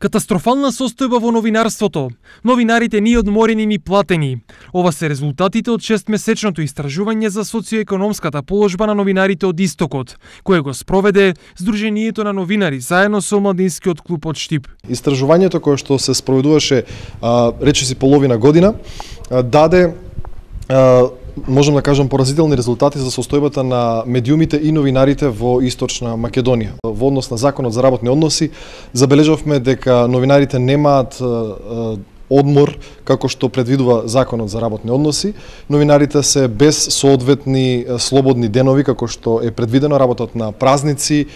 Катастрофална состојба во новинарството. Новинарите ни одморени ни платени. Ова се резултатите од 6-месечното истражување за социоекономската положба на новинарите од Истокот, кое го спроведе Сдруженијето на новинари заедно со Младинскиот клуб од Штип. Истражувањето кое што се спроведуваше, речиси половина година, даде можам да кажам поразителни резултати за состојбата на медиумите и новинарите во Источна Македонија. Во однос на Законот за работни односи, забележавме дека новинарите немаат одмор како што предвидува законот за работни односи. Новинарите се без соодветни слободни денови како што е предвидено работот на празници.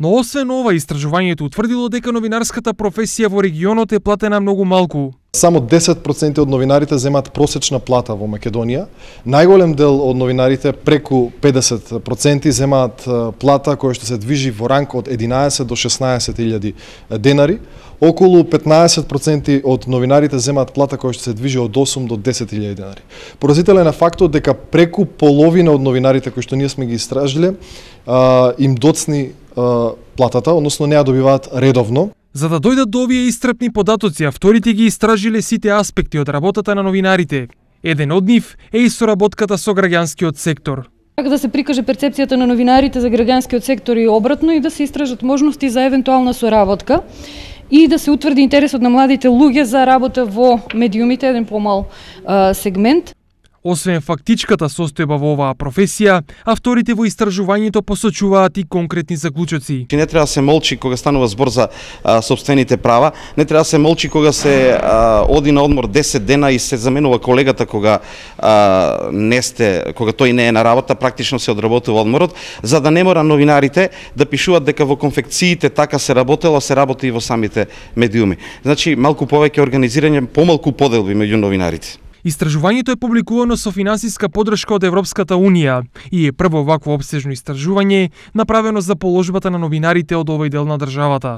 Но освен ова, истражувањето утврдило дека новинарската професија во регионот е платена многу малку. Само 10% од новинарите земат просечна плата во Македонија. Најголем дел од новинарите, преку 50%, земаат плата која што се движи во ранг од 11 до 16.000 денари. Околу 15% од новинарите земаат плата која што се движи од 8 до 10.000 денари. Поразителен е фактот дека преку половина од новинарите кои што ние сме ги истражиле, им доцни платата, односно не добиваат редовно. За да дојдат до овие истрапни податоци, авторите ги истражиле сите аспекти од работата на новинарите. Еден од нив е и соработката со граѓанскиот сектор. Како да се прикаже перцепцијата на новинарите за граѓанскиот сектор и обратно и да се истражат можности за евентуална соработка и да се утврди интересот на младите луѓе за работа во медиумите, еден помал а, сегмент. Освен фактичката состојба во оваа професија, авторите во истражувањето посочуваат и конкретни заклучоци. Не треба да се молчи кога станува збор за а, собствените права, не треба да се молчи кога се а, оди на одмор 10 дена и се заменува колегата кога а, не сте, кога тој не е на работа, практично се одработува одморот, за да не мора новинарите да пишуваат дека во конфекциите така се работело, се работи и во самите медиуми. Значи, малку повеќе организирање, помалку поделби меѓу новинарите. Истражувањето е публикувано со финансиска подршка од Европската Унија и е прво вакво обсежно истражување направено за положбата на новинарите од овој дел на државата.